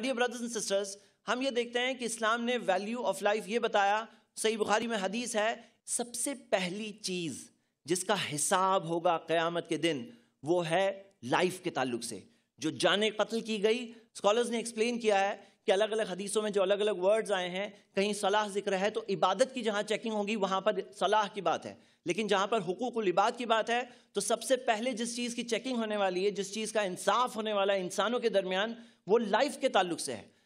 dear brothers and sisters हम ये देखते हैं कि इस्लाम ने वैल्यू ऑफ लाइफ ये बताया सही बुखारी में हदीस है सबसे पहली चीज़ जिसका हिसाब होगा क़यामत के दिन वो है लाइफ के ताल्लुक से जो जाने कत्ल की गई स्कॉलर्स ने एक्सप्लेन किया है कि अलग अलग हदीसों में जो अलग अलग वर्ड्स आए हैं कहीं सलाह जिक्र है तो इबादत की जहां चेकिंग होगी वहां पर सलाह की बात है लेकिन जहां पर हुकूक इबाद की बात है तो सबसे पहले जिस चीज़ की चेकिंग होने वाली है जिस चीज़ का इंसाफ होने वाला है इंसानों के दरमियान वो लाइफ के ताल्लुक से है